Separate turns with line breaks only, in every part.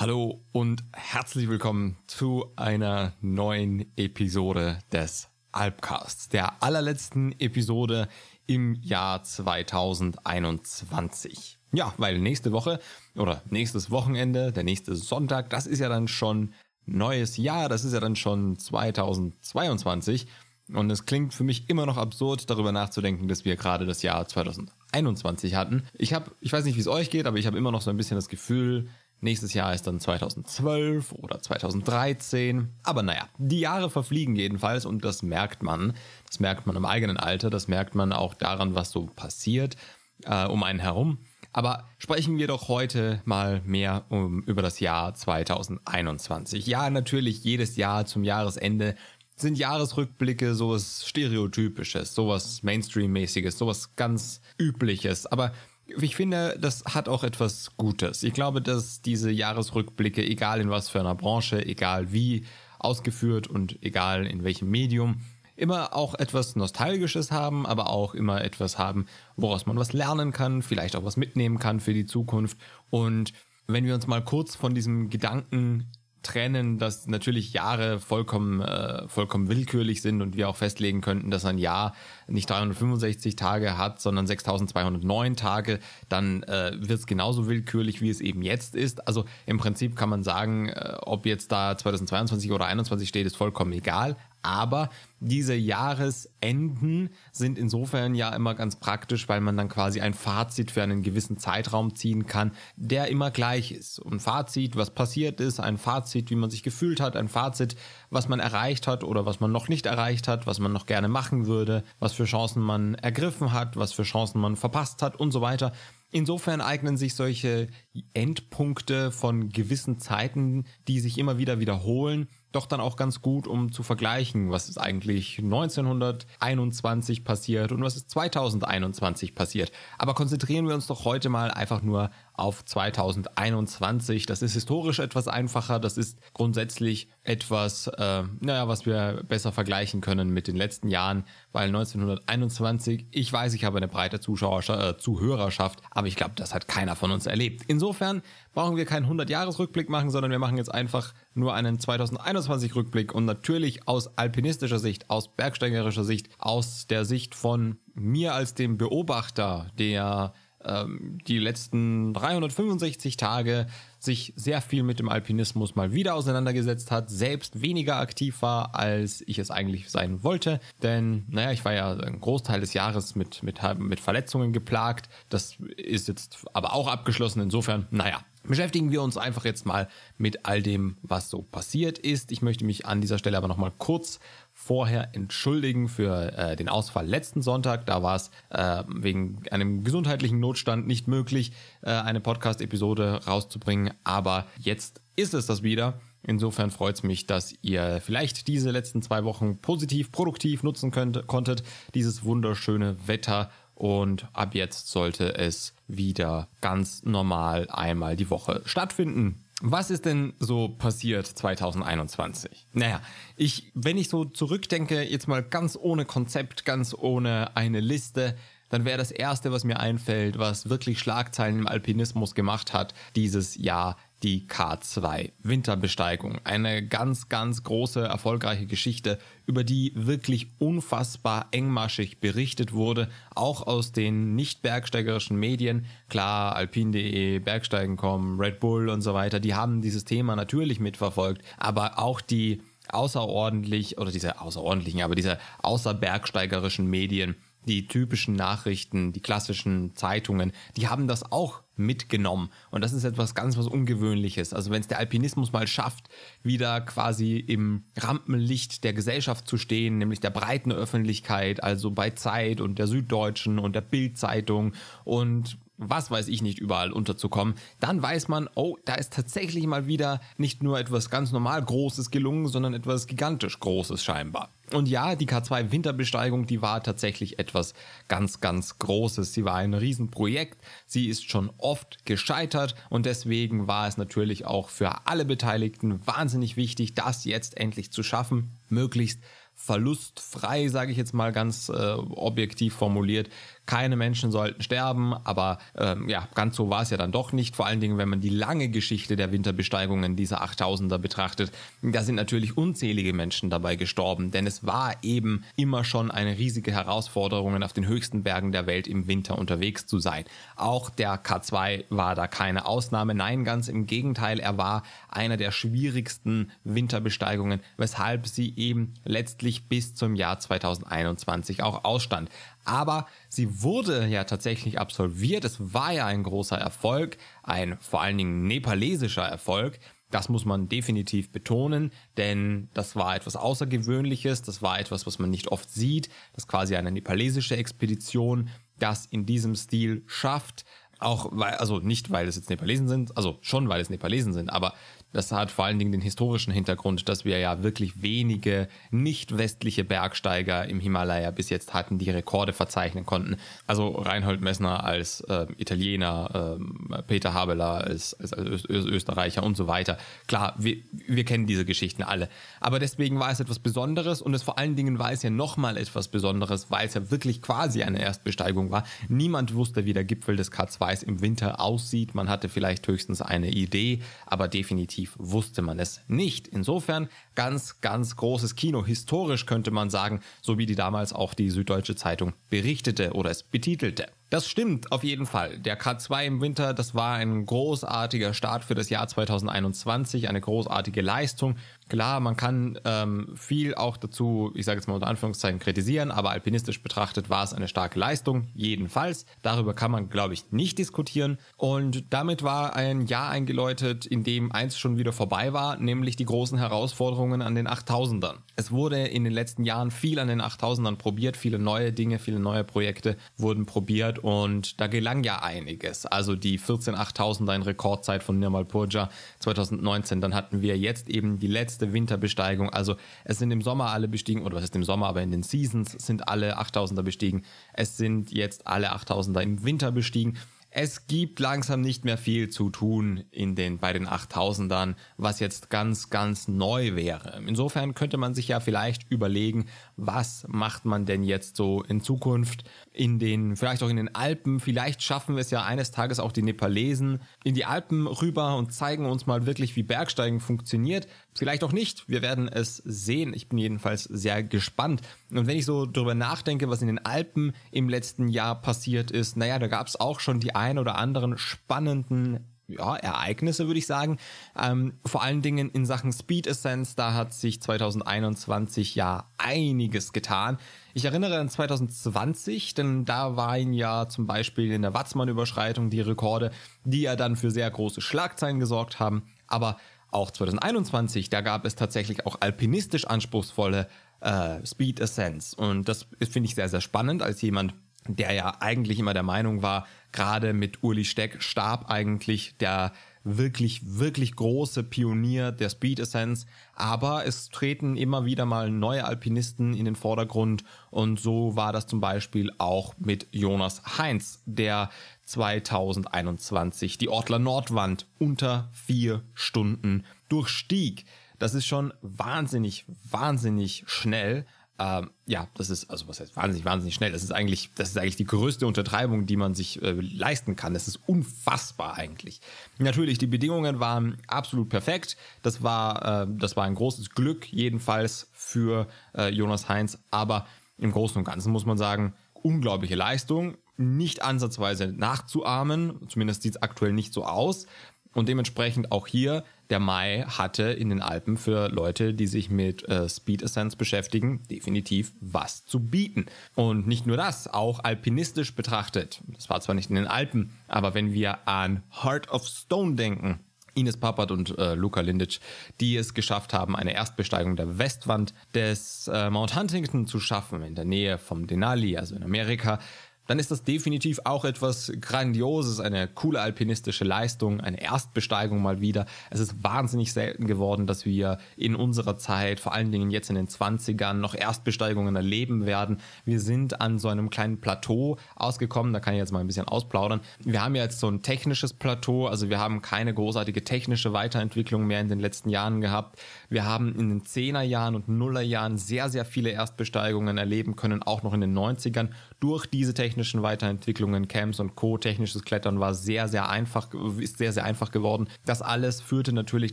Hallo und herzlich willkommen zu einer neuen Episode des Alpcasts, der allerletzten Episode im Jahr 2021. Ja, weil nächste Woche oder nächstes Wochenende, der nächste Sonntag, das ist ja dann schon neues Jahr, das ist ja dann schon 2022 und es klingt für mich immer noch absurd, darüber nachzudenken, dass wir gerade das Jahr 2021 hatten. Ich habe, ich weiß nicht, wie es euch geht, aber ich habe immer noch so ein bisschen das Gefühl, Nächstes Jahr ist dann 2012 oder 2013. Aber naja, die Jahre verfliegen jedenfalls und das merkt man. Das merkt man im eigenen Alter, das merkt man auch daran, was so passiert äh, um einen herum. Aber sprechen wir doch heute mal mehr um, über das Jahr 2021. Ja, natürlich, jedes Jahr zum Jahresende sind Jahresrückblicke sowas Stereotypisches, sowas Mainstream-mäßiges, sowas ganz Übliches. Aber ich finde, das hat auch etwas Gutes. Ich glaube, dass diese Jahresrückblicke, egal in was für einer Branche, egal wie ausgeführt und egal in welchem Medium, immer auch etwas Nostalgisches haben, aber auch immer etwas haben, woraus man was lernen kann, vielleicht auch was mitnehmen kann für die Zukunft. Und wenn wir uns mal kurz von diesem Gedanken trennen, dass natürlich Jahre vollkommen, äh, vollkommen willkürlich sind und wir auch festlegen könnten, dass ein Jahr nicht 365 Tage hat, sondern 6209 Tage, dann äh, wird es genauso willkürlich, wie es eben jetzt ist. Also im Prinzip kann man sagen, äh, ob jetzt da 2022 oder 2021 steht, ist vollkommen egal. Aber diese Jahresenden sind insofern ja immer ganz praktisch, weil man dann quasi ein Fazit für einen gewissen Zeitraum ziehen kann, der immer gleich ist. Ein Fazit, was passiert ist, ein Fazit, wie man sich gefühlt hat, ein Fazit, was man erreicht hat oder was man noch nicht erreicht hat, was man noch gerne machen würde, was für Chancen man ergriffen hat, was für Chancen man verpasst hat und so weiter. Insofern eignen sich solche Endpunkte von gewissen Zeiten, die sich immer wieder wiederholen, doch dann auch ganz gut, um zu vergleichen, was ist eigentlich 1921 passiert und was ist 2021 passiert. Aber konzentrieren wir uns doch heute mal einfach nur auf 2021. Das ist historisch etwas einfacher. Das ist grundsätzlich etwas, äh, naja, was wir besser vergleichen können mit den letzten Jahren, weil 1921, ich weiß, ich habe eine breite Zuschauer, äh, Zuhörerschaft, aber ich glaube, das hat keiner von uns erlebt. Insofern brauchen wir keinen 100-Jahres-Rückblick machen, sondern wir machen jetzt einfach nur einen 2021-Rückblick und natürlich aus alpinistischer Sicht, aus bergsteigerischer Sicht, aus der Sicht von mir als dem Beobachter, der ähm, die letzten 365 Tage sich sehr viel mit dem Alpinismus mal wieder auseinandergesetzt hat, selbst weniger aktiv war, als ich es eigentlich sein wollte. Denn, naja, ich war ja einen Großteil des Jahres mit, mit, mit Verletzungen geplagt. Das ist jetzt aber auch abgeschlossen. Insofern, naja, beschäftigen wir uns einfach jetzt mal mit all dem, was so passiert ist. Ich möchte mich an dieser Stelle aber nochmal kurz vorher entschuldigen für äh, den Ausfall letzten Sonntag. Da war es äh, wegen einem gesundheitlichen Notstand nicht möglich, äh, eine Podcast-Episode rauszubringen. Aber jetzt ist es das wieder. Insofern freut es mich, dass ihr vielleicht diese letzten zwei Wochen positiv, produktiv nutzen könnt, konntet. Dieses wunderschöne Wetter. Und ab jetzt sollte es wieder ganz normal einmal die Woche stattfinden. Was ist denn so passiert 2021? Naja, ich, wenn ich so zurückdenke, jetzt mal ganz ohne Konzept, ganz ohne eine Liste, dann wäre das erste, was mir einfällt, was wirklich Schlagzeilen im Alpinismus gemacht hat dieses Jahr, die K2 Winterbesteigung. Eine ganz, ganz große, erfolgreiche Geschichte, über die wirklich unfassbar engmaschig berichtet wurde, auch aus den nicht bergsteigerischen Medien. Klar, alpin.de, Bergsteigen.com, Red Bull und so weiter, die haben dieses Thema natürlich mitverfolgt, aber auch die außerordentlich oder diese außerordentlichen, aber diese außerbergsteigerischen Medien die typischen Nachrichten, die klassischen Zeitungen, die haben das auch mitgenommen. Und das ist etwas ganz was Ungewöhnliches. Also wenn es der Alpinismus mal schafft, wieder quasi im Rampenlicht der Gesellschaft zu stehen, nämlich der breiten Öffentlichkeit, also bei Zeit und der Süddeutschen und der Bildzeitung und was weiß ich nicht überall unterzukommen, dann weiß man, oh, da ist tatsächlich mal wieder nicht nur etwas ganz normal Großes gelungen, sondern etwas gigantisch Großes scheinbar. Und ja, die K2 Winterbesteigung, die war tatsächlich etwas ganz, ganz Großes. Sie war ein Riesenprojekt. Sie ist schon oft gescheitert und deswegen war es natürlich auch für alle Beteiligten wahnsinnig wichtig, das jetzt endlich zu schaffen, möglichst verlustfrei, sage ich jetzt mal ganz äh, objektiv formuliert, keine Menschen sollten sterben, aber ähm, ja, ganz so war es ja dann doch nicht. Vor allen Dingen, wenn man die lange Geschichte der Winterbesteigungen dieser 8000er betrachtet, da sind natürlich unzählige Menschen dabei gestorben, denn es war eben immer schon eine riesige Herausforderung, auf den höchsten Bergen der Welt im Winter unterwegs zu sein. Auch der K2 war da keine Ausnahme. Nein, ganz im Gegenteil, er war einer der schwierigsten Winterbesteigungen, weshalb sie eben letztlich bis zum Jahr 2021 auch ausstand aber sie wurde ja tatsächlich absolviert. Es war ja ein großer Erfolg, ein vor allen Dingen nepalesischer Erfolg. Das muss man definitiv betonen, denn das war etwas Außergewöhnliches, das war etwas, was man nicht oft sieht, dass quasi eine nepalesische Expedition das in diesem Stil schafft, auch weil, also nicht weil es jetzt Nepalesen sind, also schon weil es Nepalesen sind, aber das hat vor allen Dingen den historischen Hintergrund, dass wir ja wirklich wenige nicht westliche Bergsteiger im Himalaya bis jetzt hatten, die Rekorde verzeichnen konnten. Also Reinhold Messner als äh, Italiener, äh, Peter Habeler als, als, als Ö Österreicher und so weiter. Klar, wir, wir kennen diese Geschichten alle. Aber deswegen war es etwas Besonderes und es vor allen Dingen war es ja nochmal etwas Besonderes, weil es ja wirklich quasi eine Erstbesteigung war. Niemand wusste, wie der Gipfel des K2 im Winter aussieht. Man hatte vielleicht höchstens eine Idee, aber definitiv Definitiv wusste man es nicht. Insofern ganz, ganz großes Kino. Historisch könnte man sagen, so wie die damals auch die Süddeutsche Zeitung berichtete oder es betitelte. Das stimmt auf jeden Fall. Der K2 im Winter, das war ein großartiger Start für das Jahr 2021, eine großartige Leistung. Klar, man kann ähm, viel auch dazu, ich sage jetzt mal unter Anführungszeichen, kritisieren, aber alpinistisch betrachtet war es eine starke Leistung, jedenfalls. Darüber kann man, glaube ich, nicht diskutieren. Und damit war ein Jahr eingeläutet, in dem eins schon wieder vorbei war, nämlich die großen Herausforderungen an den 8000ern. Es wurde in den letzten Jahren viel an den 8000ern probiert, viele neue Dinge, viele neue Projekte wurden probiert und da gelang ja einiges. Also die 14.800 in Rekordzeit von Nirmal Purja 2019, dann hatten wir jetzt eben die letzte Winterbesteigung. Also es sind im Sommer alle bestiegen, oder was ist im Sommer, aber in den Seasons sind alle 8.000er bestiegen. Es sind jetzt alle 8.000er im Winter bestiegen es gibt langsam nicht mehr viel zu tun in den, bei den 8000ern, was jetzt ganz, ganz neu wäre. Insofern könnte man sich ja vielleicht überlegen, was macht man denn jetzt so in Zukunft in den, vielleicht auch in den Alpen. Vielleicht schaffen wir es ja eines Tages auch die Nepalesen in die Alpen rüber und zeigen uns mal wirklich, wie Bergsteigen funktioniert. Vielleicht auch nicht. Wir werden es sehen. Ich bin jedenfalls sehr gespannt. Und wenn ich so darüber nachdenke, was in den Alpen im letzten Jahr passiert ist, naja, da gab es auch schon die ein oder anderen spannenden ja, Ereignisse, würde ich sagen. Ähm, vor allen Dingen in Sachen Speed Essence, da hat sich 2021 ja einiges getan. Ich erinnere an 2020, denn da waren ja zum Beispiel in der Watzmann-Überschreitung die Rekorde, die ja dann für sehr große Schlagzeilen gesorgt haben. Aber auch 2021, da gab es tatsächlich auch alpinistisch anspruchsvolle äh, Speed Ascents. Und das finde ich sehr, sehr spannend als jemand, der ja eigentlich immer der Meinung war, gerade mit Uli Steck starb eigentlich der wirklich, wirklich große Pionier der Speed Essence. Aber es treten immer wieder mal neue Alpinisten in den Vordergrund. Und so war das zum Beispiel auch mit Jonas Heinz, der 2021 die Ortler Nordwand unter vier Stunden durchstieg. Das ist schon wahnsinnig, wahnsinnig schnell. Ähm, ja, das ist, also was heißt wahnsinnig, wahnsinnig schnell. Das ist eigentlich, das ist eigentlich die größte Untertreibung, die man sich äh, leisten kann. Das ist unfassbar eigentlich. Natürlich, die Bedingungen waren absolut perfekt. Das war, äh, das war ein großes Glück, jedenfalls für äh, Jonas Heinz. Aber im Großen und Ganzen muss man sagen, unglaubliche Leistung, nicht ansatzweise nachzuahmen. Zumindest sieht es aktuell nicht so aus. Und dementsprechend auch hier der Mai hatte in den Alpen für Leute, die sich mit äh, Speed Ascents beschäftigen, definitiv was zu bieten. Und nicht nur das, auch alpinistisch betrachtet. Das war zwar nicht in den Alpen, aber wenn wir an Heart of Stone denken, Ines Papert und äh, Luca Lindic, die es geschafft haben, eine Erstbesteigung der Westwand des äh, Mount Huntington zu schaffen, in der Nähe vom Denali, also in Amerika dann ist das definitiv auch etwas Grandioses, eine coole alpinistische Leistung, eine Erstbesteigung mal wieder. Es ist wahnsinnig selten geworden, dass wir in unserer Zeit, vor allen Dingen jetzt in den 20ern, noch Erstbesteigungen erleben werden. Wir sind an so einem kleinen Plateau ausgekommen, da kann ich jetzt mal ein bisschen ausplaudern. Wir haben ja jetzt so ein technisches Plateau, also wir haben keine großartige technische Weiterentwicklung mehr in den letzten Jahren gehabt. Wir haben in den 10er Jahren und 0er Jahren sehr, sehr viele Erstbesteigungen erleben können, auch noch in den 90ern durch diese technische technischen Weiterentwicklungen, Camps und Co., technisches Klettern war sehr, sehr einfach, ist sehr, sehr einfach geworden. Das alles führte natürlich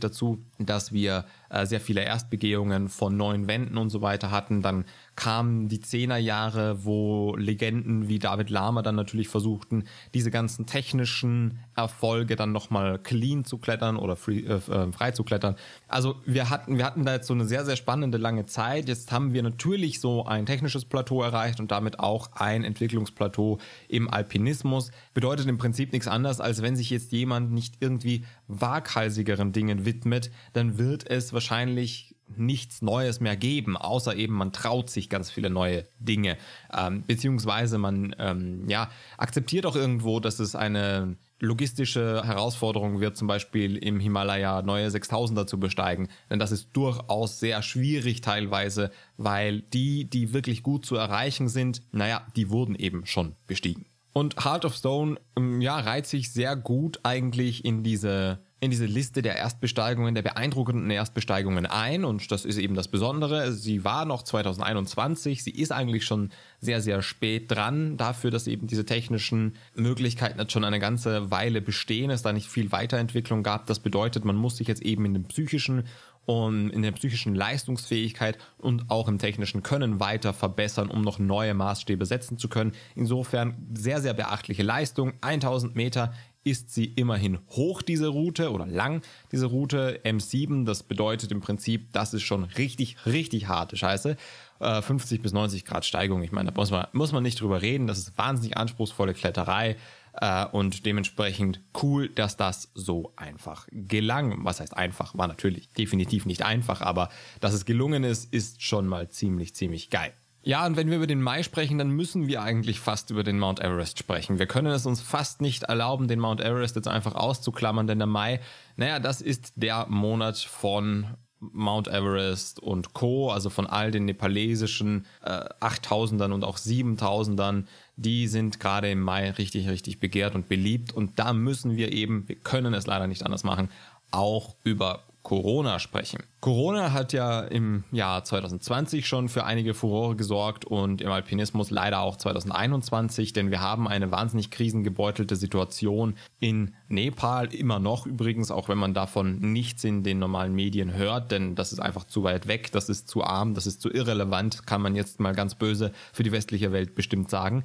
dazu, dass wir äh, sehr viele Erstbegehungen von neuen Wänden und so weiter hatten. Dann kamen die Zehnerjahre, wo Legenden wie David Lama dann natürlich versuchten, diese ganzen technischen Erfolge dann nochmal clean zu klettern oder free, äh, äh, frei zu klettern. Also wir hatten, wir hatten da jetzt so eine sehr, sehr spannende lange Zeit. Jetzt haben wir natürlich so ein technisches Plateau erreicht und damit auch ein Entwicklungsplateau im Alpinismus. Bedeutet im Prinzip nichts anderes, als wenn sich jetzt jemand nicht irgendwie waghalsigeren Dingen widmet, dann wird es wahrscheinlich nichts Neues mehr geben, außer eben man traut sich ganz viele neue Dinge, ähm, beziehungsweise man ähm, ja, akzeptiert auch irgendwo, dass es eine logistische Herausforderung wird, zum Beispiel im Himalaya neue 6000er zu besteigen, denn das ist durchaus sehr schwierig teilweise, weil die, die wirklich gut zu erreichen sind, naja, die wurden eben schon bestiegen. Und Heart of Stone, ähm, ja, reiht sich sehr gut eigentlich in diese in diese Liste der Erstbesteigungen, der beeindruckenden Erstbesteigungen ein. Und das ist eben das Besondere. Sie war noch 2021. Sie ist eigentlich schon sehr, sehr spät dran dafür, dass eben diese technischen Möglichkeiten jetzt schon eine ganze Weile bestehen, es da nicht viel Weiterentwicklung gab. Das bedeutet, man muss sich jetzt eben in dem psychischen und in der psychischen Leistungsfähigkeit und auch im technischen Können weiter verbessern, um noch neue Maßstäbe setzen zu können. Insofern sehr, sehr beachtliche Leistung. 1000 Meter ist sie immerhin hoch, diese Route, oder lang, diese Route M7. Das bedeutet im Prinzip, das ist schon richtig, richtig harte Scheiße. 50 äh, bis 90 Grad Steigung, ich meine, da muss man, muss man nicht drüber reden. Das ist wahnsinnig anspruchsvolle Kletterei. Äh, und dementsprechend cool, dass das so einfach gelang. Was heißt einfach? War natürlich definitiv nicht einfach, aber dass es gelungen ist, ist schon mal ziemlich, ziemlich geil. Ja, und wenn wir über den Mai sprechen, dann müssen wir eigentlich fast über den Mount Everest sprechen. Wir können es uns fast nicht erlauben, den Mount Everest jetzt einfach auszuklammern, denn der Mai, naja, das ist der Monat von Mount Everest und Co., also von all den nepalesischen äh, 8000ern und auch 7000ern, die sind gerade im Mai richtig, richtig begehrt und beliebt. Und da müssen wir eben, wir können es leider nicht anders machen, auch über Corona sprechen. Corona hat ja im Jahr 2020 schon für einige Furore gesorgt und im Alpinismus leider auch 2021, denn wir haben eine wahnsinnig krisengebeutelte Situation in Nepal immer noch übrigens, auch wenn man davon nichts in den normalen Medien hört, denn das ist einfach zu weit weg, das ist zu arm, das ist zu irrelevant, kann man jetzt mal ganz böse für die westliche Welt bestimmt sagen.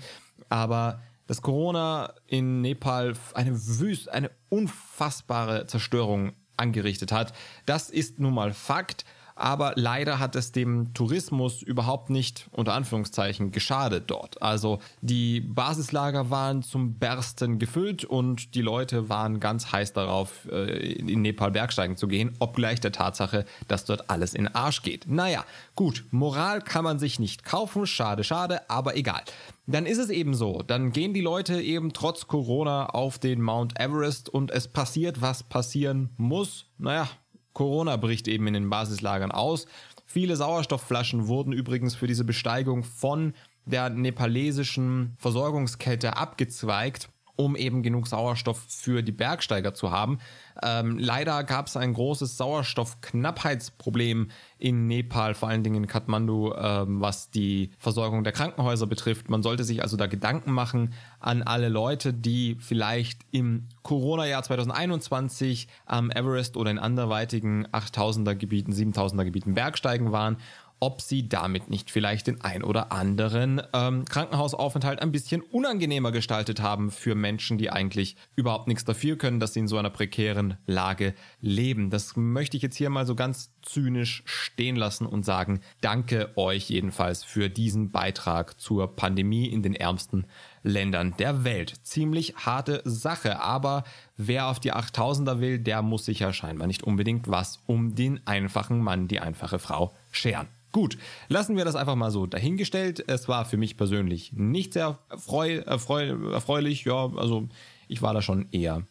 Aber dass Corona in Nepal eine wüst, eine unfassbare Zerstörung angerichtet hat. Das ist nun mal Fakt. Aber leider hat es dem Tourismus überhaupt nicht unter Anführungszeichen geschadet dort. Also die Basislager waren zum Bersten gefüllt und die Leute waren ganz heiß darauf, äh, in Nepal Bergsteigen zu gehen, obgleich der Tatsache, dass dort alles in Arsch geht. Naja, gut, Moral kann man sich nicht kaufen, schade, schade, aber egal dann ist es eben so. Dann gehen die Leute eben trotz Corona auf den Mount Everest und es passiert, was passieren muss. Naja, Corona bricht eben in den Basislagern aus. Viele Sauerstoffflaschen wurden übrigens für diese Besteigung von der nepalesischen Versorgungskette abgezweigt um eben genug Sauerstoff für die Bergsteiger zu haben. Ähm, leider gab es ein großes Sauerstoffknappheitsproblem in Nepal, vor allen Dingen in Kathmandu, ähm, was die Versorgung der Krankenhäuser betrifft. Man sollte sich also da Gedanken machen an alle Leute, die vielleicht im Corona-Jahr 2021 am Everest oder in anderweitigen 8000er Gebieten, 7000er Gebieten Bergsteigen waren ob sie damit nicht vielleicht den ein oder anderen ähm, Krankenhausaufenthalt ein bisschen unangenehmer gestaltet haben für Menschen, die eigentlich überhaupt nichts dafür können, dass sie in so einer prekären Lage leben. Das möchte ich jetzt hier mal so ganz zynisch stehen lassen und sagen, danke euch jedenfalls für diesen Beitrag zur Pandemie in den ärmsten Ländern der Welt. Ziemlich harte Sache, aber wer auf die 8000er will, der muss sich ja scheinbar nicht unbedingt was um den einfachen Mann, die einfache Frau scheren. Gut, lassen wir das einfach mal so dahingestellt. Es war für mich persönlich nicht sehr erfreu, erfreu, äh, erfreulich. Ja, also ich war da schon eher,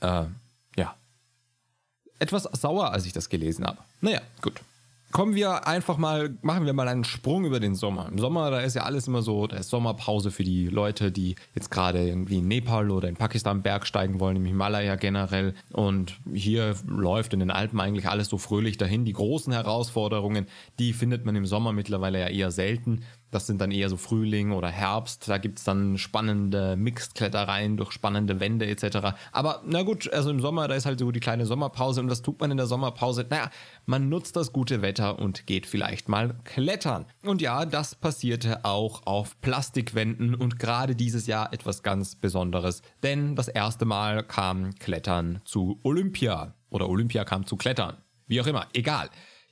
äh, ja, etwas sauer, als ich das gelesen habe. Naja, gut kommen wir einfach mal, machen wir mal einen Sprung über den Sommer. Im Sommer, da ist ja alles immer so, da ist Sommerpause für die Leute, die jetzt gerade irgendwie in Nepal oder in Pakistan bergsteigen wollen, im Himalaya generell. Und hier läuft in den Alpen eigentlich alles so fröhlich dahin. Die großen Herausforderungen, die findet man im Sommer mittlerweile ja eher selten. Das sind dann eher so Frühling oder Herbst. Da gibt es dann spannende Mixed-Klettereien durch spannende Wände etc. Aber na gut, also im Sommer, da ist halt so die kleine Sommerpause. Und was tut man in der Sommerpause? Naja, man nutzt das gute Wetter und geht vielleicht mal klettern. Und ja, das passierte auch auf Plastikwänden und gerade dieses Jahr etwas ganz Besonderes. Denn das erste Mal kam Klettern zu Olympia. Oder Olympia kam zu Klettern. Wie auch immer, egal.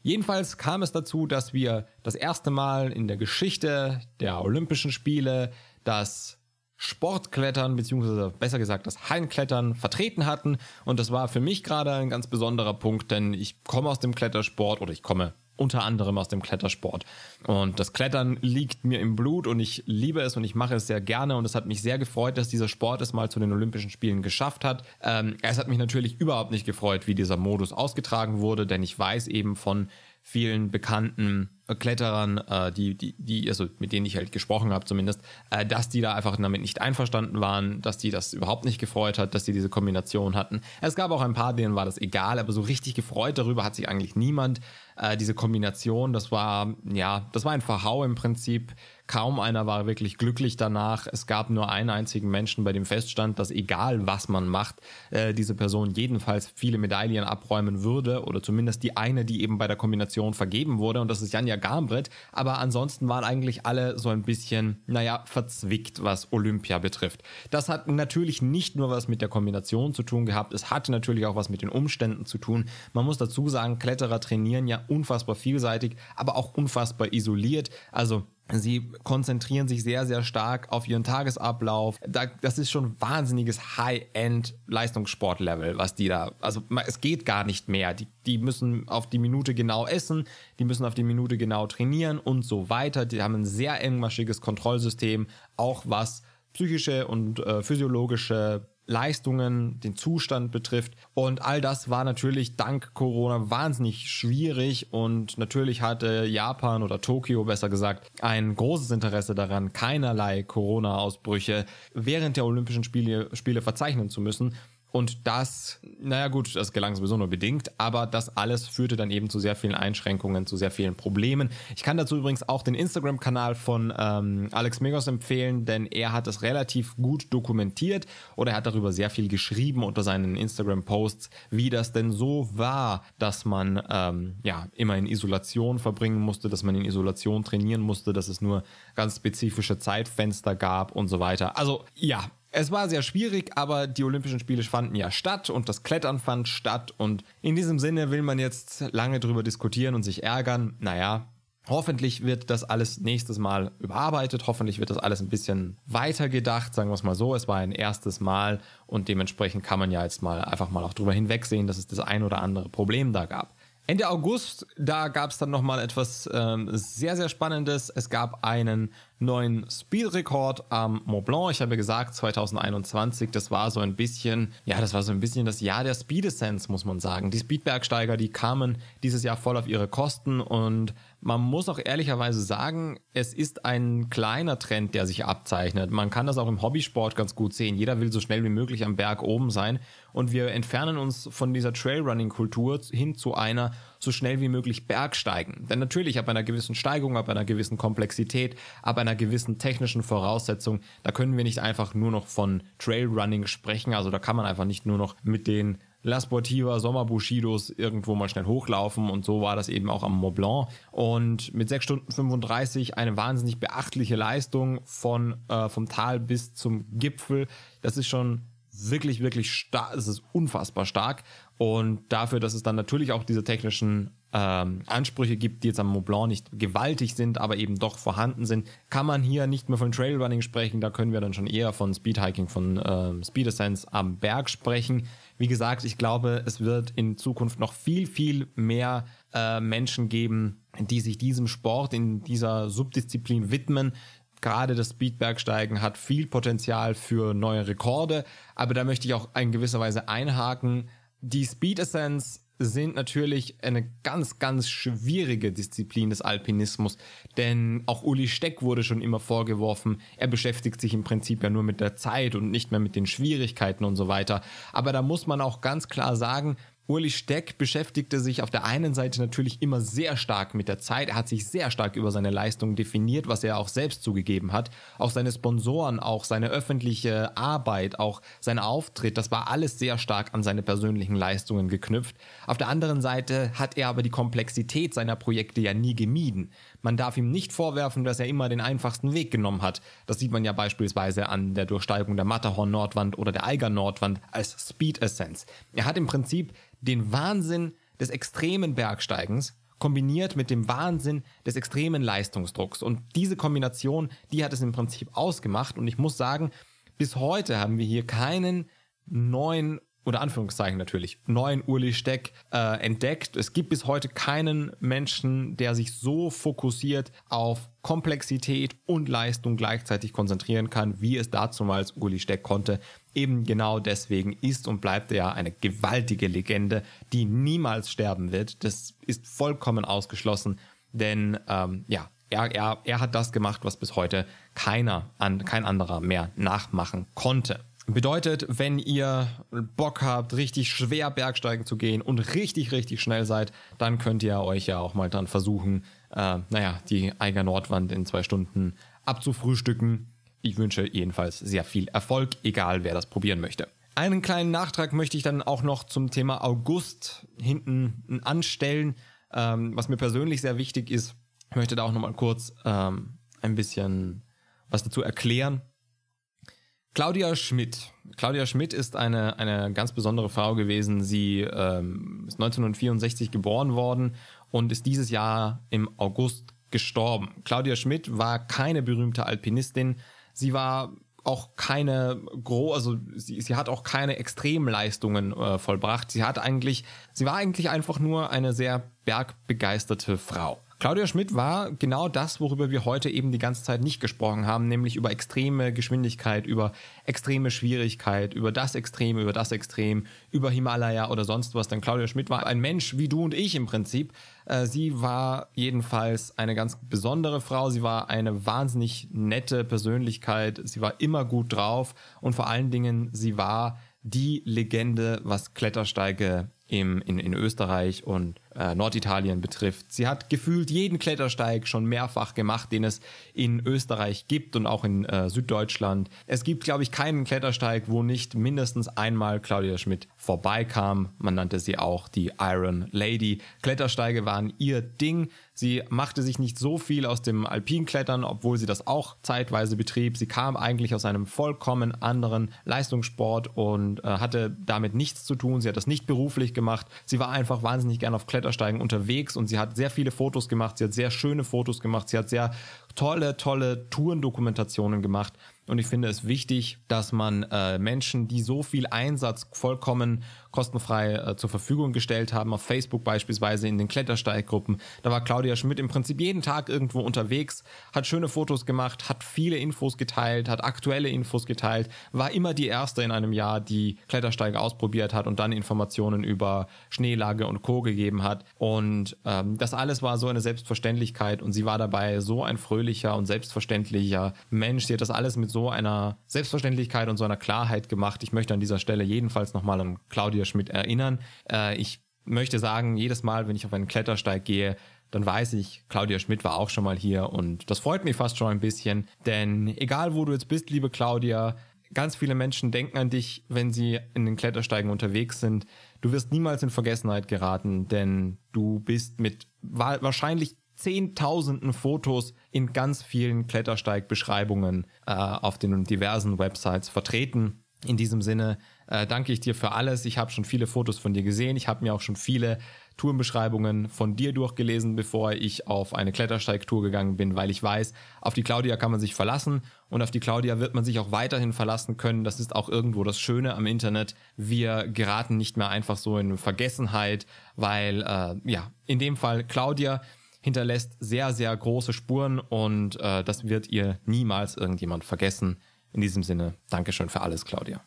Jedenfalls kam es dazu, dass wir das erste Mal in der Geschichte der Olympischen Spiele das Sportklettern, beziehungsweise besser gesagt das Hallenklettern vertreten hatten. Und das war für mich gerade ein ganz besonderer Punkt, denn ich komme aus dem Klettersport oder ich komme unter anderem aus dem Klettersport. Und das Klettern liegt mir im Blut und ich liebe es und ich mache es sehr gerne und es hat mich sehr gefreut, dass dieser Sport es mal zu den Olympischen Spielen geschafft hat. Ähm, es hat mich natürlich überhaupt nicht gefreut, wie dieser Modus ausgetragen wurde, denn ich weiß eben von vielen bekannten äh, Kletterern, äh, die, die, die, also mit denen ich halt gesprochen habe zumindest, äh, dass die da einfach damit nicht einverstanden waren, dass die das überhaupt nicht gefreut hat, dass die diese Kombination hatten. Es gab auch ein paar, denen war das egal, aber so richtig gefreut darüber hat sich eigentlich niemand. Äh, diese Kombination, das war, ja, das war ein Verhau im Prinzip Kaum einer war wirklich glücklich danach. Es gab nur einen einzigen Menschen, bei dem feststand, dass egal was man macht, äh, diese Person jedenfalls viele Medaillen abräumen würde oder zumindest die eine, die eben bei der Kombination vergeben wurde und das ist Janja Garmbrett. Aber ansonsten waren eigentlich alle so ein bisschen, naja, verzwickt, was Olympia betrifft. Das hat natürlich nicht nur was mit der Kombination zu tun gehabt, es hatte natürlich auch was mit den Umständen zu tun. Man muss dazu sagen, Kletterer trainieren ja unfassbar vielseitig, aber auch unfassbar isoliert. Also Sie konzentrieren sich sehr, sehr stark auf ihren Tagesablauf. das ist schon wahnsinniges High-End-Leistungssportlevel, was die da. Also es geht gar nicht mehr. Die, die müssen auf die Minute genau essen, die müssen auf die Minute genau trainieren und so weiter. Die haben ein sehr engmaschiges Kontrollsystem, auch was psychische und äh, physiologische Leistungen, den Zustand betrifft. Und all das war natürlich dank Corona wahnsinnig schwierig und natürlich hatte Japan oder Tokio besser gesagt ein großes Interesse daran, keinerlei Corona-Ausbrüche während der Olympischen Spiele, Spiele verzeichnen zu müssen. Und das, naja gut, das gelang sowieso nur bedingt, aber das alles führte dann eben zu sehr vielen Einschränkungen, zu sehr vielen Problemen. Ich kann dazu übrigens auch den Instagram-Kanal von ähm, Alex Megos empfehlen, denn er hat es relativ gut dokumentiert oder er hat darüber sehr viel geschrieben unter seinen Instagram-Posts, wie das denn so war, dass man ähm, ja immer in Isolation verbringen musste, dass man in Isolation trainieren musste, dass es nur ganz spezifische Zeitfenster gab und so weiter. Also ja, es war sehr schwierig, aber die Olympischen Spiele fanden ja statt und das Klettern fand statt. Und in diesem Sinne will man jetzt lange drüber diskutieren und sich ärgern. Naja, Hoffentlich wird das alles nächstes Mal überarbeitet. Hoffentlich wird das alles ein bisschen weitergedacht. Sagen wir es mal so. Es war ein erstes Mal und dementsprechend kann man ja jetzt mal einfach mal auch drüber hinwegsehen, dass es das ein oder andere Problem da gab. Ende August, da gab es dann nochmal etwas ähm, sehr, sehr Spannendes. Es gab einen neuen Speedrekord am Mont Blanc. Ich habe gesagt, 2021, das war so ein bisschen, ja, das war so ein bisschen das Jahr der Speed Ascents, muss man sagen. Die Speedbergsteiger, die kamen dieses Jahr voll auf ihre Kosten und man muss auch ehrlicherweise sagen, es ist ein kleiner Trend, der sich abzeichnet. Man kann das auch im Hobbysport ganz gut sehen. Jeder will so schnell wie möglich am Berg oben sein. Und wir entfernen uns von dieser Trailrunning-Kultur hin zu einer so schnell wie möglich Bergsteigen. Denn natürlich ab einer gewissen Steigung, ab einer gewissen Komplexität, ab einer gewissen technischen Voraussetzung, da können wir nicht einfach nur noch von Trailrunning sprechen. Also da kann man einfach nicht nur noch mit den La Sportiva, Sommerbushidos irgendwo mal schnell hochlaufen und so war das eben auch am Mont Blanc. Und mit 6 Stunden 35 eine wahnsinnig beachtliche Leistung von, äh, vom Tal bis zum Gipfel. Das ist schon wirklich, wirklich stark, es ist unfassbar stark. Und dafür, dass es dann natürlich auch diese technischen ähm, Ansprüche gibt, die jetzt am Mont Blanc nicht gewaltig sind, aber eben doch vorhanden sind, kann man hier nicht mehr von Trailrunning sprechen. Da können wir dann schon eher von Speedhiking, von äh, Speed Ascents am Berg sprechen. Wie gesagt, ich glaube, es wird in Zukunft noch viel, viel mehr äh, Menschen geben, die sich diesem Sport in dieser Subdisziplin widmen. Gerade das Speedbergsteigen hat viel Potenzial für neue Rekorde, aber da möchte ich auch in gewisser Weise einhaken. Die Speed Ascents sind natürlich eine ganz, ganz schwierige Disziplin des Alpinismus, denn auch Uli Steck wurde schon immer vorgeworfen, er beschäftigt sich im Prinzip ja nur mit der Zeit und nicht mehr mit den Schwierigkeiten und so weiter. Aber da muss man auch ganz klar sagen, Uli Steck beschäftigte sich auf der einen Seite natürlich immer sehr stark mit der Zeit. Er hat sich sehr stark über seine Leistungen definiert, was er auch selbst zugegeben hat. Auch seine Sponsoren, auch seine öffentliche Arbeit, auch sein Auftritt, das war alles sehr stark an seine persönlichen Leistungen geknüpft. Auf der anderen Seite hat er aber die Komplexität seiner Projekte ja nie gemieden. Man darf ihm nicht vorwerfen, dass er immer den einfachsten Weg genommen hat. Das sieht man ja beispielsweise an der Durchsteigung der Matterhorn-Nordwand oder der Eiger-Nordwand als Speed Ascents. Er hat im Prinzip den Wahnsinn des extremen Bergsteigens kombiniert mit dem Wahnsinn des extremen Leistungsdrucks. Und diese Kombination, die hat es im Prinzip ausgemacht. Und ich muss sagen, bis heute haben wir hier keinen neuen unter Anführungszeichen natürlich, neuen Uli Steck äh, entdeckt. Es gibt bis heute keinen Menschen, der sich so fokussiert auf Komplexität und Leistung gleichzeitig konzentrieren kann, wie es dazumals Uli Steck konnte. Eben genau deswegen ist und bleibt er ja eine gewaltige Legende, die niemals sterben wird. Das ist vollkommen ausgeschlossen, denn ähm, ja, er, er, er hat das gemacht, was bis heute keiner, an, kein anderer mehr nachmachen konnte. Bedeutet, wenn ihr Bock habt, richtig schwer Bergsteigen zu gehen und richtig, richtig schnell seid, dann könnt ihr euch ja auch mal dran versuchen, äh, naja, die Eiger Nordwand in zwei Stunden abzufrühstücken. Ich wünsche jedenfalls sehr viel Erfolg, egal wer das probieren möchte. Einen kleinen Nachtrag möchte ich dann auch noch zum Thema August hinten anstellen. Ähm, was mir persönlich sehr wichtig ist, ich möchte da auch nochmal kurz ähm, ein bisschen was dazu erklären. Claudia Schmidt. Claudia Schmidt ist eine, eine ganz besondere Frau gewesen. Sie ähm, ist 1964 geboren worden und ist dieses Jahr im August gestorben. Claudia Schmidt war keine berühmte Alpinistin. Sie war auch keine gro also sie, sie hat auch keine Extremleistungen äh, vollbracht. Sie hat eigentlich, sie war eigentlich einfach nur eine sehr bergbegeisterte Frau. Claudia Schmidt war genau das, worüber wir heute eben die ganze Zeit nicht gesprochen haben, nämlich über extreme Geschwindigkeit, über extreme Schwierigkeit, über das Extrem, über das Extrem, über Himalaya oder sonst was. Denn Claudia Schmidt war ein Mensch wie du und ich im Prinzip. Äh, sie war jedenfalls eine ganz besondere Frau. Sie war eine wahnsinnig nette Persönlichkeit. Sie war immer gut drauf und vor allen Dingen, sie war die Legende, was Klettersteige im, in, in Österreich und äh, Norditalien betrifft. Sie hat gefühlt jeden Klettersteig schon mehrfach gemacht, den es in Österreich gibt und auch in äh, Süddeutschland. Es gibt, glaube ich, keinen Klettersteig, wo nicht mindestens einmal Claudia Schmidt vorbeikam. Man nannte sie auch die Iron Lady. Klettersteige waren ihr Ding. Sie machte sich nicht so viel aus dem Alpinklettern, obwohl sie das auch zeitweise betrieb. Sie kam eigentlich aus einem vollkommen anderen Leistungssport und äh, hatte damit nichts zu tun. Sie hat das nicht beruflich gemacht. Sie war einfach wahnsinnig gern auf Klettersteigen Klettersteigen unterwegs und sie hat sehr viele Fotos gemacht, sie hat sehr schöne Fotos gemacht, sie hat sehr tolle, tolle Tourendokumentationen gemacht. Und ich finde es wichtig, dass man äh, Menschen, die so viel Einsatz vollkommen kostenfrei äh, zur Verfügung gestellt haben, auf Facebook beispielsweise, in den Klettersteiggruppen. Da war Claudia Schmidt im Prinzip jeden Tag irgendwo unterwegs, hat schöne Fotos gemacht, hat viele Infos geteilt, hat aktuelle Infos geteilt, war immer die Erste in einem Jahr, die Klettersteige ausprobiert hat und dann Informationen über Schneelage und Co. gegeben hat. Und ähm, das alles war so eine Selbstverständlichkeit und sie war dabei so ein fröhlicher und selbstverständlicher Mensch. Sie hat das alles mit so einer Selbstverständlichkeit und so einer Klarheit gemacht. Ich möchte an dieser Stelle jedenfalls nochmal an Claudia Claudia Schmidt erinnern. Äh, ich möchte sagen, jedes Mal, wenn ich auf einen Klettersteig gehe, dann weiß ich, Claudia Schmidt war auch schon mal hier und das freut mich fast schon ein bisschen, denn egal wo du jetzt bist, liebe Claudia, ganz viele Menschen denken an dich, wenn sie in den Klettersteigen unterwegs sind. Du wirst niemals in Vergessenheit geraten, denn du bist mit wahrscheinlich zehntausenden Fotos in ganz vielen Klettersteigbeschreibungen äh, auf den diversen Websites vertreten. In diesem Sinne äh, danke ich dir für alles. Ich habe schon viele Fotos von dir gesehen. Ich habe mir auch schon viele Tourenbeschreibungen von dir durchgelesen, bevor ich auf eine Klettersteigtour gegangen bin, weil ich weiß, auf die Claudia kann man sich verlassen und auf die Claudia wird man sich auch weiterhin verlassen können. Das ist auch irgendwo das Schöne am Internet. Wir geraten nicht mehr einfach so in Vergessenheit, weil äh, ja, in dem Fall Claudia hinterlässt sehr, sehr große Spuren und äh, das wird ihr niemals irgendjemand vergessen. In diesem Sinne, Dankeschön für alles, Claudia.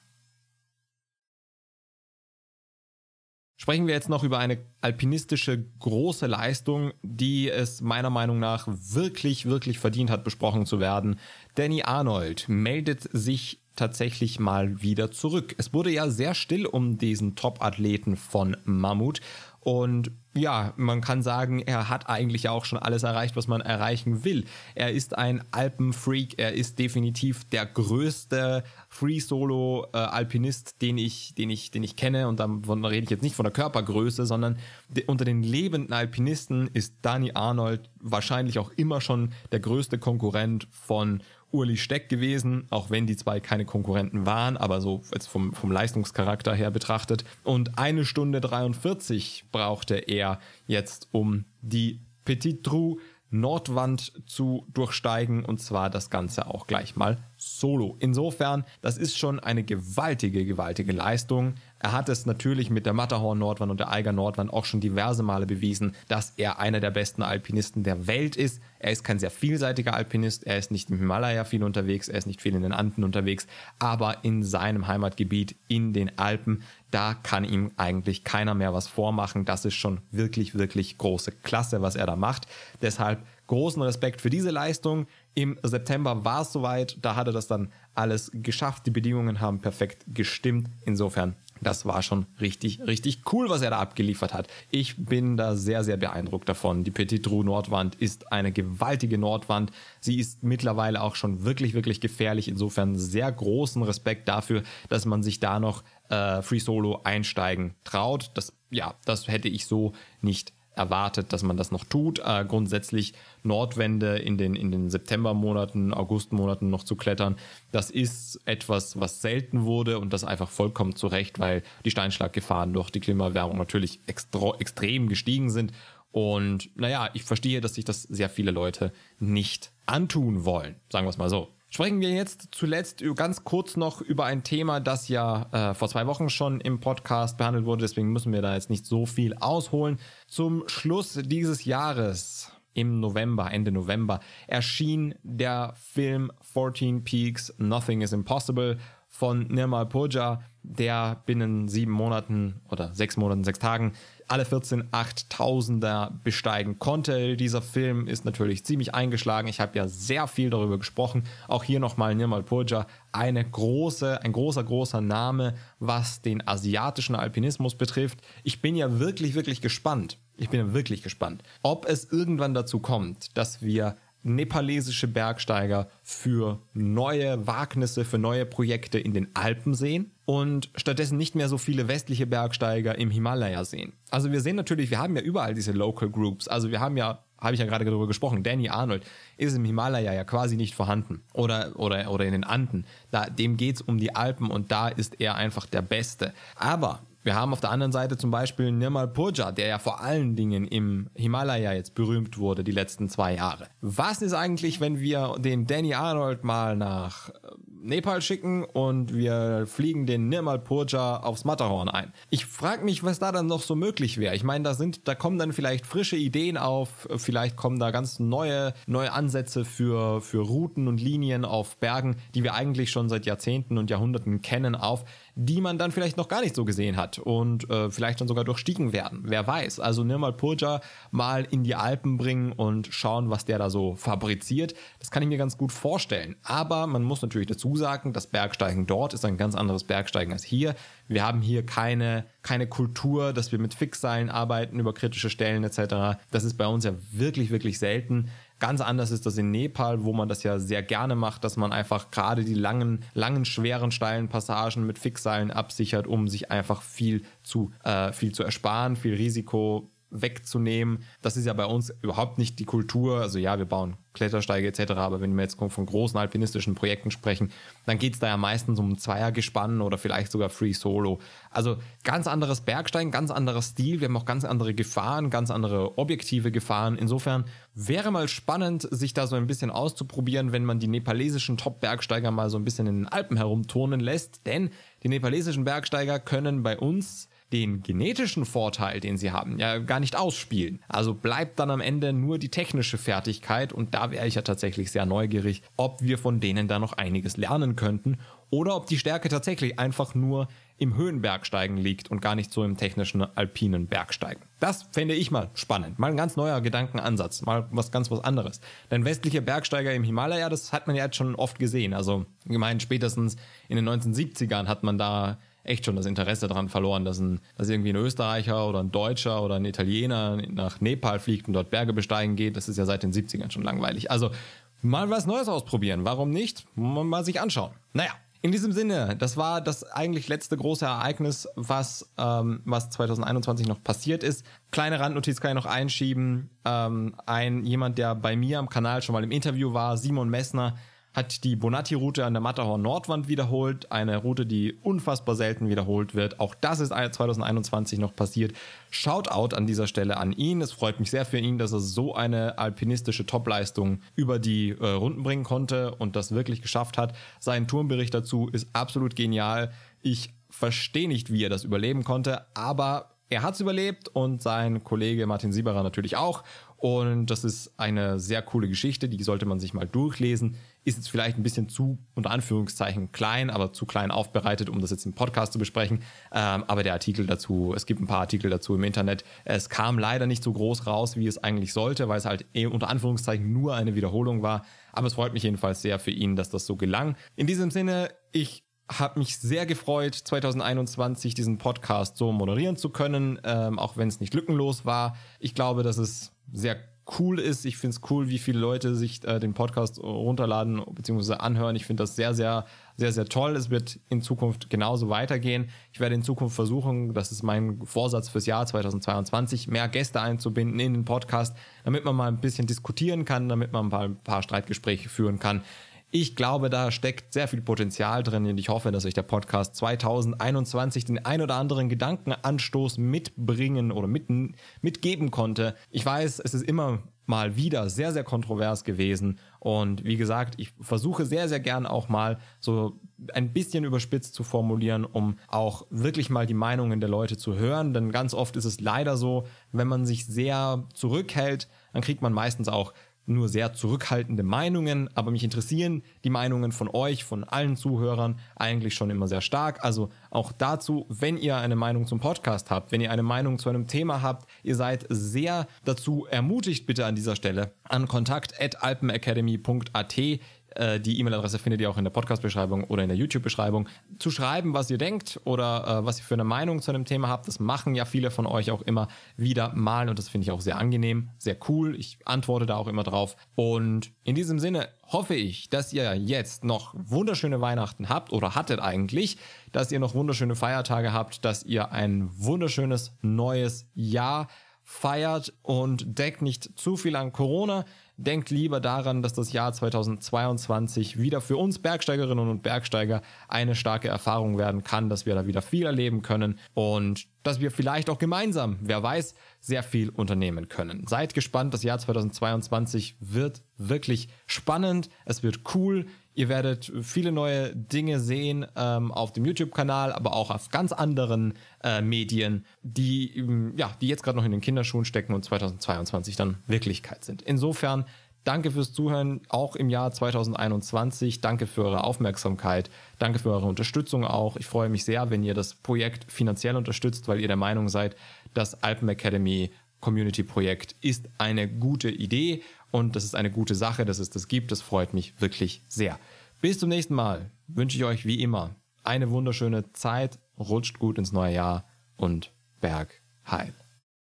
Sprechen wir jetzt noch über eine alpinistische große Leistung, die es meiner Meinung nach wirklich, wirklich verdient hat, besprochen zu werden. Danny Arnold meldet sich tatsächlich mal wieder zurück. Es wurde ja sehr still um diesen Top-Athleten von Mammut und ja, man kann sagen, er hat eigentlich auch schon alles erreicht, was man erreichen will. Er ist ein Alpenfreak, er ist definitiv der größte Free Solo Alpinist, den ich, den ich, den ich kenne. Und davon rede ich jetzt nicht von der Körpergröße, sondern unter den lebenden Alpinisten ist Dani Arnold wahrscheinlich auch immer schon der größte Konkurrent von Urli Steck gewesen, auch wenn die zwei keine Konkurrenten waren, aber so jetzt vom, vom Leistungscharakter her betrachtet. Und eine Stunde 43 brauchte er jetzt, um die Petit Trou Nordwand zu durchsteigen und zwar das Ganze auch gleich mal solo. Insofern, das ist schon eine gewaltige, gewaltige Leistung, er hat es natürlich mit der Matterhorn-Nordwand und der Eiger Nordwand auch schon diverse Male bewiesen, dass er einer der besten Alpinisten der Welt ist. Er ist kein sehr vielseitiger Alpinist, er ist nicht im Himalaya viel unterwegs, er ist nicht viel in den Anden unterwegs, aber in seinem Heimatgebiet, in den Alpen, da kann ihm eigentlich keiner mehr was vormachen. Das ist schon wirklich, wirklich große Klasse, was er da macht. Deshalb großen Respekt für diese Leistung. Im September war es soweit, da hat er das dann alles geschafft, die Bedingungen haben perfekt gestimmt. Insofern das war schon richtig, richtig cool, was er da abgeliefert hat. Ich bin da sehr, sehr beeindruckt davon. Die Petit Trou Nordwand ist eine gewaltige Nordwand. Sie ist mittlerweile auch schon wirklich, wirklich gefährlich. Insofern sehr großen Respekt dafür, dass man sich da noch äh, Free Solo einsteigen traut. Das, ja, das hätte ich so nicht erwartet, dass man das noch tut. Äh, grundsätzlich Nordwände in den, in den Septembermonaten, Augustmonaten noch zu klettern, das ist etwas, was selten wurde und das einfach vollkommen zurecht, weil die Steinschlaggefahren durch die Klimawärmung natürlich extra, extrem gestiegen sind. Und naja, ich verstehe, dass sich das sehr viele Leute nicht antun wollen, sagen wir es mal so. Sprechen wir jetzt zuletzt ganz kurz noch über ein Thema, das ja äh, vor zwei Wochen schon im Podcast behandelt wurde. Deswegen müssen wir da jetzt nicht so viel ausholen. Zum Schluss dieses Jahres im November, Ende November, erschien der Film 14 Peaks Nothing is Impossible von Nirmal Purja, der binnen sieben Monaten oder sechs Monaten, sechs Tagen alle 14 Achttausender besteigen konnte. Dieser Film ist natürlich ziemlich eingeschlagen. Ich habe ja sehr viel darüber gesprochen. Auch hier nochmal Nirmal Purja, eine große, ein großer, großer Name, was den asiatischen Alpinismus betrifft. Ich bin ja wirklich, wirklich gespannt. Ich bin ja wirklich gespannt, ob es irgendwann dazu kommt, dass wir nepalesische Bergsteiger für neue Wagnisse, für neue Projekte in den Alpen sehen und stattdessen nicht mehr so viele westliche Bergsteiger im Himalaya sehen. Also wir sehen natürlich, wir haben ja überall diese Local Groups. Also wir haben ja, habe ich ja gerade darüber gesprochen, Danny Arnold ist im Himalaya ja quasi nicht vorhanden oder oder oder in den Anden. Da dem es um die Alpen und da ist er einfach der Beste. Aber wir haben auf der anderen Seite zum Beispiel Nirmal Purja, der ja vor allen Dingen im Himalaya jetzt berühmt wurde die letzten zwei Jahre. Was ist eigentlich, wenn wir den Danny Arnold mal nach Nepal schicken und wir fliegen den Nirmal Purja aufs Matterhorn ein. Ich frage mich, was da dann noch so möglich wäre. Ich meine, da sind, da kommen dann vielleicht frische Ideen auf, vielleicht kommen da ganz neue, neue Ansätze für, für Routen und Linien auf Bergen, die wir eigentlich schon seit Jahrzehnten und Jahrhunderten kennen, auf die man dann vielleicht noch gar nicht so gesehen hat und äh, vielleicht dann sogar durchstiegen werden. Wer weiß. Also Nirmal Purja mal in die Alpen bringen und schauen, was der da so fabriziert. Das kann ich mir ganz gut vorstellen. Aber man muss natürlich dazu sagen, das Bergsteigen dort ist ein ganz anderes Bergsteigen als hier. Wir haben hier keine, keine Kultur, dass wir mit Fixseilen arbeiten über kritische Stellen etc. Das ist bei uns ja wirklich, wirklich selten. Ganz anders ist das in Nepal, wo man das ja sehr gerne macht, dass man einfach gerade die langen, langen, schweren, steilen Passagen mit Fixseilen absichert, um sich einfach viel zu, äh, viel zu ersparen, viel Risiko wegzunehmen. Das ist ja bei uns überhaupt nicht die Kultur. Also ja, wir bauen Klettersteige etc., aber wenn wir jetzt von großen alpinistischen Projekten sprechen, dann geht es da ja meistens um ein Zweiergespann oder vielleicht sogar Free Solo. Also ganz anderes Bergsteigen, ganz anderer Stil, wir haben auch ganz andere Gefahren, ganz andere objektive Gefahren. Insofern wäre mal spannend, sich da so ein bisschen auszuprobieren, wenn man die nepalesischen Top-Bergsteiger mal so ein bisschen in den Alpen herumturnen lässt, denn die nepalesischen Bergsteiger können bei uns den genetischen Vorteil, den sie haben, ja gar nicht ausspielen. Also bleibt dann am Ende nur die technische Fertigkeit und da wäre ich ja tatsächlich sehr neugierig, ob wir von denen da noch einiges lernen könnten oder ob die Stärke tatsächlich einfach nur im Höhenbergsteigen liegt und gar nicht so im technischen alpinen Bergsteigen. Das fände ich mal spannend. Mal ein ganz neuer Gedankenansatz. Mal was ganz was anderes. Denn westliche Bergsteiger im Himalaya, das hat man ja jetzt schon oft gesehen. Also, ich meine, spätestens in den 1970ern hat man da echt schon das Interesse daran verloren, dass, ein, dass irgendwie ein Österreicher oder ein Deutscher oder ein Italiener nach Nepal fliegt und dort Berge besteigen geht. Das ist ja seit den 70ern schon langweilig. Also mal was Neues ausprobieren. Warum nicht? Mal sich anschauen. Naja. In diesem Sinne, das war das eigentlich letzte große Ereignis, was, ähm, was 2021 noch passiert ist. Kleine Randnotiz kann ich noch einschieben. Ähm, ein, jemand, der bei mir am Kanal schon mal im Interview war, Simon Messner, hat die Bonatti-Route an der Matterhorn-Nordwand wiederholt. Eine Route, die unfassbar selten wiederholt wird. Auch das ist 2021 noch passiert. Shoutout an dieser Stelle an ihn. Es freut mich sehr für ihn, dass er so eine alpinistische Topleistung über die äh, Runden bringen konnte und das wirklich geschafft hat. Sein Turmbericht dazu ist absolut genial. Ich verstehe nicht, wie er das überleben konnte, aber er hat es überlebt und sein Kollege Martin Sieberer natürlich auch. Und das ist eine sehr coole Geschichte, die sollte man sich mal durchlesen. Ist jetzt vielleicht ein bisschen zu, unter Anführungszeichen, klein, aber zu klein aufbereitet, um das jetzt im Podcast zu besprechen. Ähm, aber der Artikel dazu, es gibt ein paar Artikel dazu im Internet. Es kam leider nicht so groß raus, wie es eigentlich sollte, weil es halt eh, unter Anführungszeichen nur eine Wiederholung war. Aber es freut mich jedenfalls sehr für ihn, dass das so gelang. In diesem Sinne, ich habe mich sehr gefreut, 2021 diesen Podcast so moderieren zu können, ähm, auch wenn es nicht lückenlos war. Ich glaube, dass es sehr cool ist. Ich finde es cool, wie viele Leute sich äh, den Podcast runterladen bzw. anhören. Ich finde das sehr, sehr, sehr, sehr toll. Es wird in Zukunft genauso weitergehen. Ich werde in Zukunft versuchen, das ist mein Vorsatz fürs Jahr 2022, mehr Gäste einzubinden in den Podcast, damit man mal ein bisschen diskutieren kann, damit man ein ein paar Streitgespräche führen kann. Ich glaube, da steckt sehr viel Potenzial drin und ich hoffe, dass euch der Podcast 2021 den ein oder anderen Gedankenanstoß mitbringen oder mitten mitgeben konnte. Ich weiß, es ist immer mal wieder sehr, sehr kontrovers gewesen. Und wie gesagt, ich versuche sehr, sehr gern auch mal so ein bisschen überspitzt zu formulieren, um auch wirklich mal die Meinungen der Leute zu hören. Denn ganz oft ist es leider so, wenn man sich sehr zurückhält, dann kriegt man meistens auch nur sehr zurückhaltende Meinungen, aber mich interessieren die Meinungen von euch, von allen Zuhörern eigentlich schon immer sehr stark. Also auch dazu, wenn ihr eine Meinung zum Podcast habt, wenn ihr eine Meinung zu einem Thema habt, ihr seid sehr dazu ermutigt, bitte an dieser Stelle an kontakt.alpenacademy.at äh, die E-Mail-Adresse findet ihr auch in der Podcast-Beschreibung oder in der YouTube-Beschreibung. Zu schreiben, was ihr denkt oder äh, was ihr für eine Meinung zu einem Thema habt. Das machen ja viele von euch auch immer wieder mal und das finde ich auch sehr angenehm, sehr cool. Ich antworte da auch immer drauf. Und in diesem Sinne hoffe ich, dass ihr jetzt noch wunderschöne Weihnachten habt oder hattet eigentlich, dass ihr noch wunderschöne Feiertage habt, dass ihr ein wunderschönes neues Jahr habt feiert und denkt nicht zu viel an Corona. Denkt lieber daran, dass das Jahr 2022 wieder für uns Bergsteigerinnen und Bergsteiger eine starke Erfahrung werden kann, dass wir da wieder viel erleben können und dass wir vielleicht auch gemeinsam, wer weiß, sehr viel unternehmen können. Seid gespannt, das Jahr 2022 wird wirklich spannend, es wird cool, Ihr werdet viele neue Dinge sehen ähm, auf dem YouTube-Kanal, aber auch auf ganz anderen äh, Medien, die, ähm, ja, die jetzt gerade noch in den Kinderschuhen stecken und 2022 dann Wirklichkeit sind. Insofern Danke fürs Zuhören, auch im Jahr 2021. Danke für eure Aufmerksamkeit. Danke für eure Unterstützung auch. Ich freue mich sehr, wenn ihr das Projekt finanziell unterstützt, weil ihr der Meinung seid, das Alpen Academy Community Projekt ist eine gute Idee und das ist eine gute Sache, dass es das gibt. Das freut mich wirklich sehr. Bis zum nächsten Mal wünsche ich euch wie immer eine wunderschöne Zeit, rutscht gut ins neue Jahr und Berg heil.